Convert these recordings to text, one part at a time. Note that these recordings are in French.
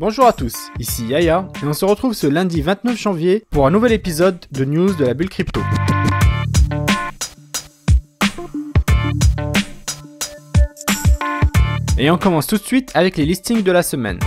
Bonjour à tous, ici Yaya et on se retrouve ce lundi 29 janvier pour un nouvel épisode de news de la bulle crypto. Et on commence tout de suite avec les listings de la semaine.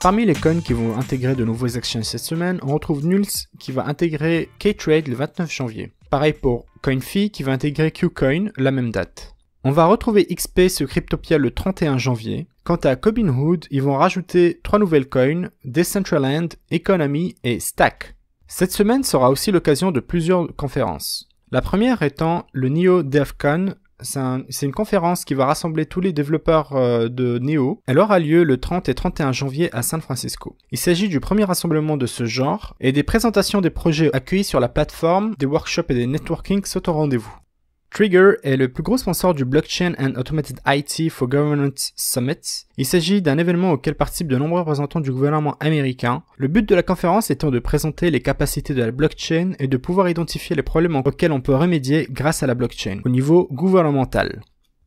Parmi les coins qui vont intégrer de nouveaux actions cette semaine, on retrouve NULS qui va intégrer K-Trade le 29 janvier. Pareil pour CoinFi qui va intégrer Qcoin la même date. On va retrouver XP sur Cryptopia le 31 janvier. Quant à Cobin Hood, ils vont rajouter trois nouvelles coins, Decentraland, Economy et Stack. Cette semaine sera aussi l'occasion de plusieurs conférences. La première étant le NEO DevCon, c'est une conférence qui va rassembler tous les développeurs euh, de Neo. Elle aura lieu le 30 et 31 janvier à San Francisco. Il s'agit du premier rassemblement de ce genre et des présentations des projets accueillis sur la plateforme, des workshops et des networking sont au rendez-vous. Trigger est le plus gros sponsor du Blockchain and Automated IT for Government Summit. Il s'agit d'un événement auquel participent de nombreux représentants du gouvernement américain. Le but de la conférence étant de présenter les capacités de la blockchain et de pouvoir identifier les problèmes auxquels on peut remédier grâce à la blockchain au niveau gouvernemental.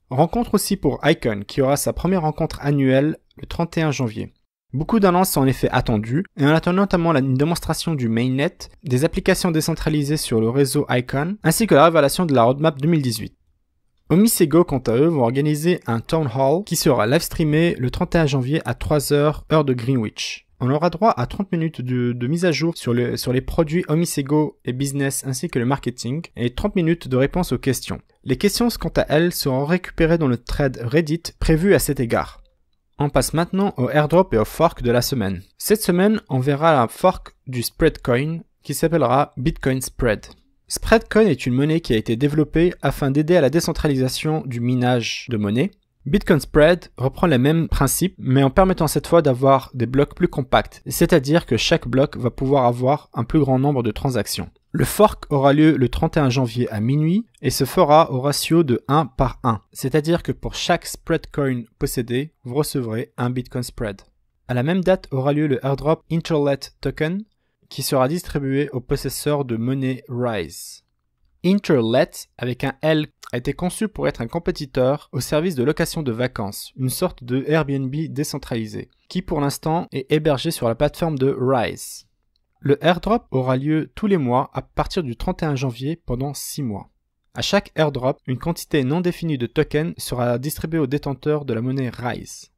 Rencontre aussi pour Icon qui aura sa première rencontre annuelle le 31 janvier. Beaucoup d'annonces sont en effet attendues, et on attend notamment la démonstration du mainnet, des applications décentralisées sur le réseau ICON, ainsi que la révélation de la roadmap 2018. OmiseGo quant à eux, vont organiser un town hall qui sera live streamé le 31 janvier à 3h, heure de Greenwich. On aura droit à 30 minutes de, mise à jour sur, sur les produits Omisego et business ainsi que le marketing et 30 minutes de réponse aux questions. Les questions quant à elles seront récupérées dans le thread Reddit prévu à cet égard. On passe maintenant au airdrop et au fork de la semaine. Cette semaine, on verra la fork du Spreadcoin qui s'appellera Bitcoin Spread. Spreadcoin est une monnaie qui a été développée afin d'aider à la décentralisation du minage de monnaie. Bitcoin Spread reprend les mêmes principes, mais en permettant cette fois d'avoir des blocs plus compacts, c'est-à-dire que chaque bloc va pouvoir avoir un plus grand nombre de transactions. Le fork aura lieu le 31 janvier à minuit et se fera au ratio de 1 par 1, c'est-à-dire que pour chaque spread coin possédé, vous recevrez un Bitcoin spread. À la même date aura lieu le airdrop Interlet Token qui sera distribué aux possesseurs de monnaie Rise. Interlet, avec un L, a été conçu pour être un compétiteur au service de location de vacances, une sorte de Airbnb décentralisé, qui pour l'instant est hébergé sur la plateforme de Rise. Le airdrop aura lieu tous les mois à partir du 31 janvier pendant 6 mois. À chaque airdrop, une quantité non définie de tokens sera distribuée aux détenteurs de la monnaie RISE.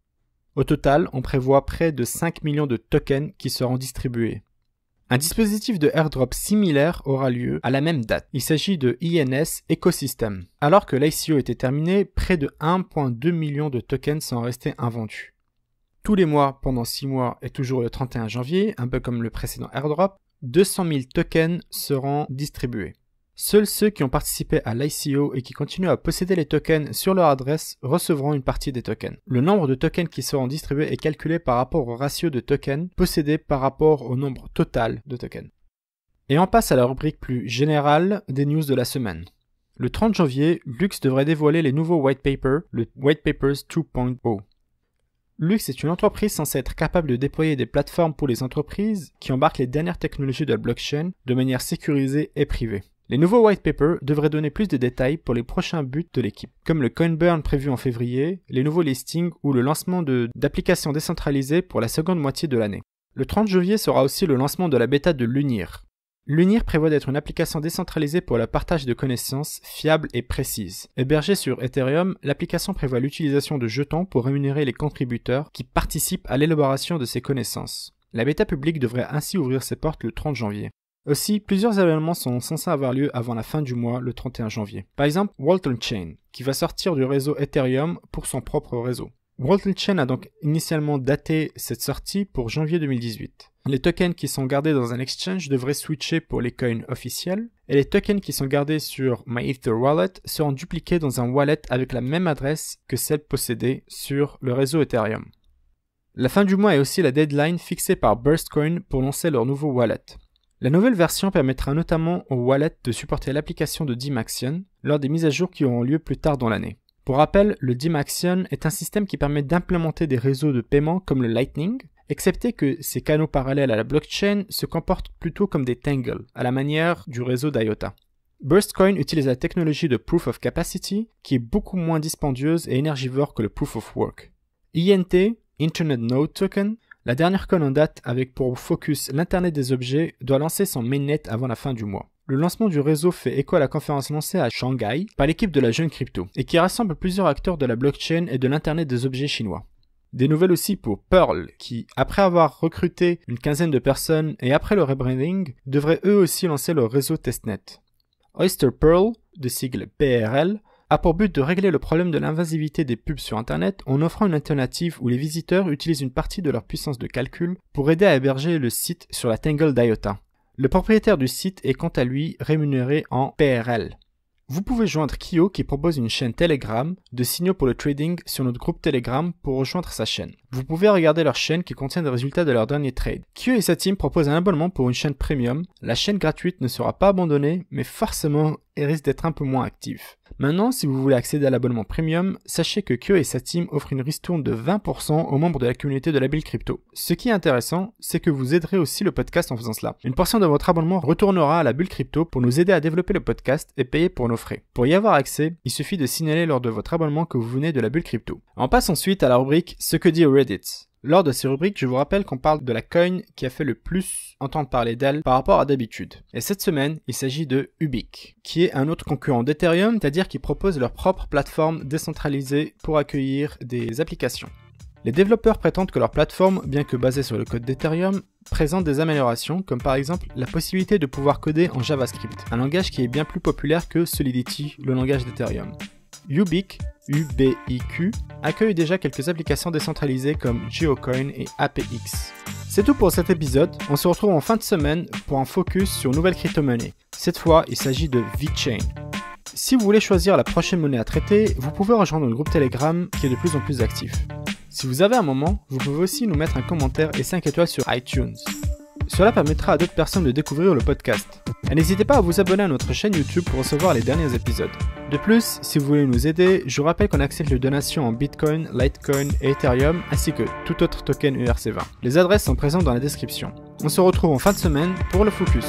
Au total, on prévoit près de 5 millions de tokens qui seront distribués. Un dispositif de airdrop similaire aura lieu à la même date. Il s'agit de INS Ecosystem. Alors que l'ICO était terminé, près de 1.2 million de tokens sont restés invendus tous les mois pendant 6 mois et toujours le 31 janvier, un peu comme le précédent airdrop, 200 000 tokens seront distribués. Seuls ceux qui ont participé à l'ICO et qui continuent à posséder les tokens sur leur adresse recevront une partie des tokens. Le nombre de tokens qui seront distribués est calculé par rapport au ratio de tokens possédés par rapport au nombre total de tokens. Et on passe à la rubrique plus générale des news de la semaine. Le 30 janvier, Lux devrait dévoiler les nouveaux white papers, le White Papers 2.0. Lux est une entreprise censée être capable de déployer des plateformes pour les entreprises qui embarquent les dernières technologies de la blockchain de manière sécurisée et privée. Les nouveaux white papers devraient donner plus de détails pour les prochains buts de l'équipe, comme le Coinburn prévu en février, les nouveaux listings ou le lancement d'applications décentralisées pour la seconde moitié de l'année. Le 30 janvier sera aussi le lancement de la bêta de Lunir, L'UNIR prévoit d'être une application décentralisée pour le partage de connaissances fiables et précises. Hébergée sur Ethereum, l'application prévoit l'utilisation de jetons pour rémunérer les contributeurs qui participent à l'élaboration de ces connaissances. La bêta publique devrait ainsi ouvrir ses portes le 30 janvier. Aussi, plusieurs événements sont censés avoir lieu avant la fin du mois, le 31 janvier. Par exemple, Walton Chain, qui va sortir du réseau Ethereum pour son propre réseau. Walton Chain a donc initialement daté cette sortie pour janvier 2018. Les tokens qui sont gardés dans un exchange devraient switcher pour les coins officiels et les tokens qui sont gardés sur MyEtherWallet Wallet seront dupliqués dans un wallet avec la même adresse que celle possédée sur le réseau Ethereum. La fin du mois est aussi la deadline fixée par Burstcoin pour lancer leur nouveau wallet. La nouvelle version permettra notamment aux wallet de supporter l'application de Dimaxion lors des mises à jour qui auront lieu plus tard dans l'année. Pour rappel, le Dimaxion est un système qui permet d'implémenter des réseaux de paiement comme le Lightning, excepté que ces canaux parallèles à la blockchain se comportent plutôt comme des tangles, à la manière du réseau d'IOTA. Burstcoin utilise la technologie de Proof of Capacity, qui est beaucoup moins dispendieuse et énergivore que le Proof of Work. INT, Internet Node Token, la dernière conne en date avec pour focus l'Internet des objets, doit lancer son mainnet avant la fin du mois. Le lancement du réseau fait écho à la conférence lancée à Shanghai par l'équipe de la jeune crypto, et qui rassemble plusieurs acteurs de la blockchain et de l'Internet des objets chinois. Des nouvelles aussi pour Pearl, qui, après avoir recruté une quinzaine de personnes et après le rebranding, devraient eux aussi lancer leur réseau testnet. Oyster Pearl, de sigle PRL, a pour but de régler le problème de l'invasivité des pubs sur Internet en offrant une alternative où les visiteurs utilisent une partie de leur puissance de calcul pour aider à héberger le site sur la Tangle d'IOTA. Le propriétaire du site est quant à lui rémunéré en PRL. Vous pouvez joindre Kyo qui propose une chaîne Telegram de signaux pour le trading sur notre groupe Telegram pour rejoindre sa chaîne. Vous pouvez regarder leur chaîne qui contient des résultats de leur dernier trade. Kyo et sa team proposent un abonnement pour une chaîne premium. La chaîne gratuite ne sera pas abandonnée, mais forcément et risque d'être un peu moins actif. Maintenant, si vous voulez accéder à l'abonnement premium, sachez que Kyo et sa team offrent une ristourne de 20% aux membres de la communauté de la bulle Crypto. Ce qui est intéressant, c'est que vous aiderez aussi le podcast en faisant cela. Une portion de votre abonnement retournera à la Bulle Crypto pour nous aider à développer le podcast et payer pour nos frais. Pour y avoir accès, il suffit de signaler lors de votre abonnement que vous venez de la Bulle Crypto. On passe ensuite à la rubrique Ce que dit Reddit. Lors de ces rubriques, je vous rappelle qu'on parle de la coin qui a fait le plus entendre parler d'elle par rapport à d'habitude. Et cette semaine, il s'agit de Ubic, qui est un autre concurrent d'Ethereum, c'est-à-dire qui propose leur propre plateforme décentralisée pour accueillir des applications. Les développeurs prétendent que leur plateforme, bien que basée sur le code d'Ethereum, présente des améliorations, comme par exemple la possibilité de pouvoir coder en JavaScript, un langage qui est bien plus populaire que Solidity, le langage d'Ethereum. Ubic UBIQ, accueille déjà quelques applications décentralisées comme Geocoin et APX. C'est tout pour cet épisode, on se retrouve en fin de semaine pour un focus sur nouvelles nouvelle crypto-monnaie. Cette fois, il s'agit de VeChain. Si vous voulez choisir la prochaine monnaie à traiter, vous pouvez rejoindre le groupe Telegram qui est de plus en plus actif. Si vous avez un moment, vous pouvez aussi nous mettre un commentaire et 5 étoiles sur iTunes. Cela permettra à d'autres personnes de découvrir le podcast. n'hésitez pas à vous abonner à notre chaîne YouTube pour recevoir les derniers épisodes. De plus, si vous voulez nous aider, je vous rappelle qu'on accepte les donations en Bitcoin, Litecoin et Ethereum, ainsi que tout autre token urc 20 Les adresses sont présentes dans la description. On se retrouve en fin de semaine pour le Focus.